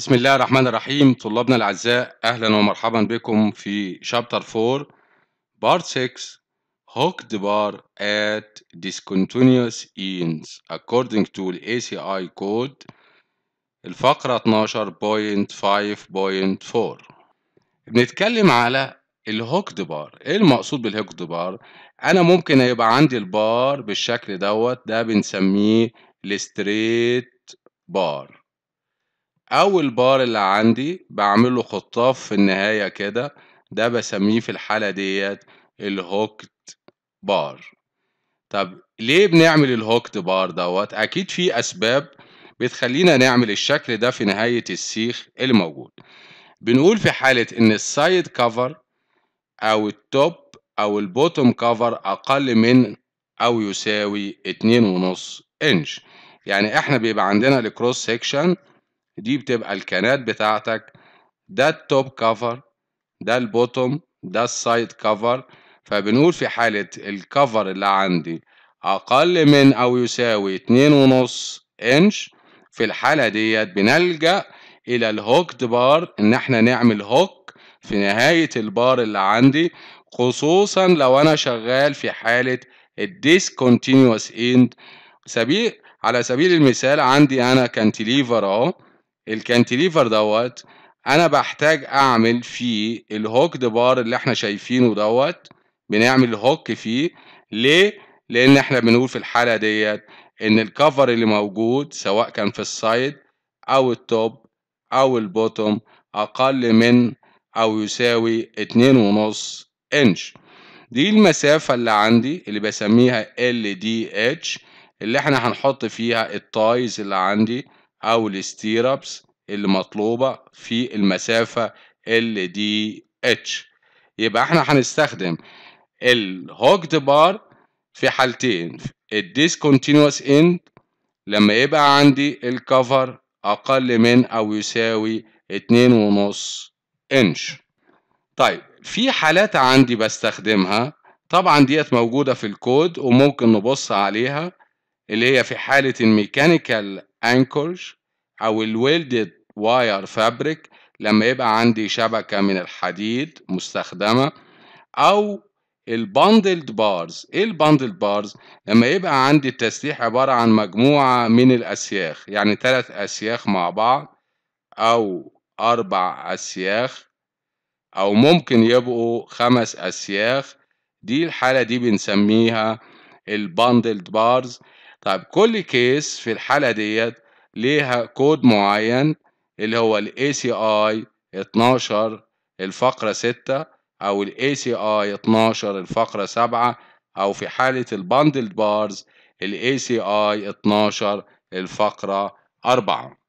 بسم الله الرحمن الرحيم طلابنا الأعزاء أهلا ومرحبا بكم في شابتر 4 بارت 6 Hooked bar at discontinuous ends according to the ACI code الفقرة 12.5.4 بنتكلم على دي بار ايه المقصود دي بار انا ممكن يبقى عندي البار بالشكل دوت ده بنسميه الستريت بار أو البار اللي عندي بعمله خطاف في النهاية كده ده بسميه في الحالة ديت الهوكت بار طب ليه بنعمل الهوكت بار دوت أكيد في أسباب بتخلينا نعمل الشكل ده في نهاية السيخ اللي موجود بنقول في حالة إن السايد كفر أو التوب أو البوتوم كفر أقل من أو يساوي اتنين ونص إنش يعني إحنا بيبقى عندنا الكروس سيكشن دي بتبقى الكنات بتاعتك ده التوب كفر ده البوتوم ده السايد كفر فبنقول في حالة الكفر اللي عندي أقل من أو يساوي اتنين ونص إنش في الحالة ديت بنلجأ إلى الهوكد بار إن إحنا نعمل هوك في نهاية البار اللي عندي خصوصا لو أنا شغال في حالة الديسكونتينوس إند سبيل على سبيل المثال عندي أنا كانتليفر أهو الكانتليفر دوت انا بحتاج اعمل فيه الهوك بار اللي احنا شايفينه دوت بنعمل هوك فيه ليه لان احنا بنقول في الحاله ديت ان الكفر اللي موجود سواء كان في السايد او التوب او البوتوم اقل من او يساوي اتنين ونص انش دي المسافة اللي عندي اللي بسميها LDH اللي احنا هنحط فيها التايز اللي عندي او الستيربس اللي مطلوبة في المسافة ال دي اتش يبقى احنا هنستخدم الهوكد بار في حالتين الديسكونتينوس اند لما يبقى عندي الكفر اقل من او يساوي اتنين ونص انش طيب في حالات عندي بستخدمها طبعا ديت موجودة في الكود وممكن نبص عليها اللي هي في حالة الميكانيكال أنكورج أو الويلدد واير فابريك لما يبقى عندي شبكة من الحديد مستخدمة أو الباندلد بارز ايه الباندلد بارز لما يبقى عندي التسليح عباره عن مجموعه من الاسياخ يعني ثلاث اسياخ مع بعض او اربع اسياخ او ممكن يبقوا خمس اسياخ دي الحاله دي بنسميها الباندلد بارز طيب كل كيس في الحالة ديت ليها كود معين اللي هو الـ ACI 12 الفقرة 6 او الـ ACI 12 الفقرة 7 او في حالة الباندلد بارز Bars سي ACI 12 الفقرة 4